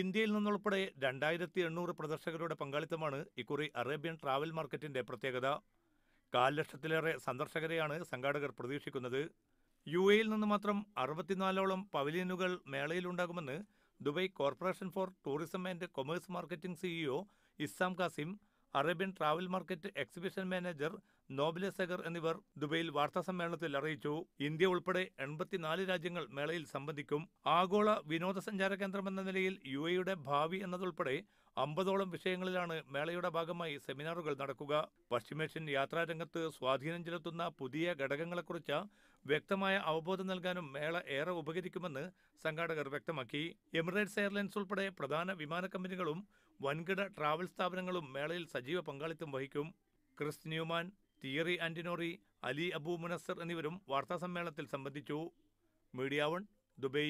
ഇന്ത്യയിൽ നിന്നുൾപ്പെടെ രണ്ടായിരത്തി എണ്ണൂറ് പ്രദർശകരുടെ പങ്കാളിത്തമാണ് ഇക്കുറി അറേബ്യൻ ട്രാവൽ മാർക്കറ്റിന്റെ പ്രത്യേകത കാൽ ലക്ഷത്തിലേറെ സന്ദർശകരെയാണ് സംഘാടകർ പ്രതീക്ഷിക്കുന്നത് യു എയിൽ നിന്ന് മാത്രം അറുപത്തിനാലോളം പവലിയനുകൾ മേളയിലുണ്ടാകുമെന്ന് Dubai corporation for tourism and commerce marketing CEO Issam Kazim Arabian travel market exhibition manager നോബിലസേഗർ എന്നിവർ ദുബൈയിൽ വാർത്താസമ്മേളനത്തിൽ അറിയിച്ചു ഇന്ത്യ ഉൾപ്പെടെ എൺപത്തിനാല് രാജ്യങ്ങൾ മേളയിൽ സംബന്ധിക്കും ആഗോള വിനോദസഞ്ചാര കേന്ദ്രമെന്ന നിലയിൽ യു എയുടെ ഭാവി എന്നതുൾപ്പെടെ അമ്പതോളം വിഷയങ്ങളിലാണ് മേളയുടെ ഭാഗമായി സെമിനാറുകൾ നടക്കുക പശ്ചിമേഷ്യൻ യാത്രാരംഗത്ത് സ്വാധീനം ചെലുത്തുന്ന പുതിയ ഘടകങ്ങളെക്കുറിച്ച് വ്യക്തമായ അവബോധം നൽകാനും മേള ഏറെ ഉപകരിക്കുമെന്ന് സംഘാടകർ വ്യക്തമാക്കി എമിറേറ്റ്സ് എയർലൈൻസ് ഉൾപ്പെടെ പ്രധാന വിമാന കമ്പനികളും വൻകിട ട്രാവൽ സ്ഥാപനങ്ങളും മേളയിൽ സജീവ പങ്കാളിത്തം വഹിക്കും Chris Newman Thierry Antinori Ali Abu Munassar എന്നിവരും വാർത്താസമ്മേളനത്തിൽ സംബന്ധിച്ചു മീഡിയ വൺ ദുബൈ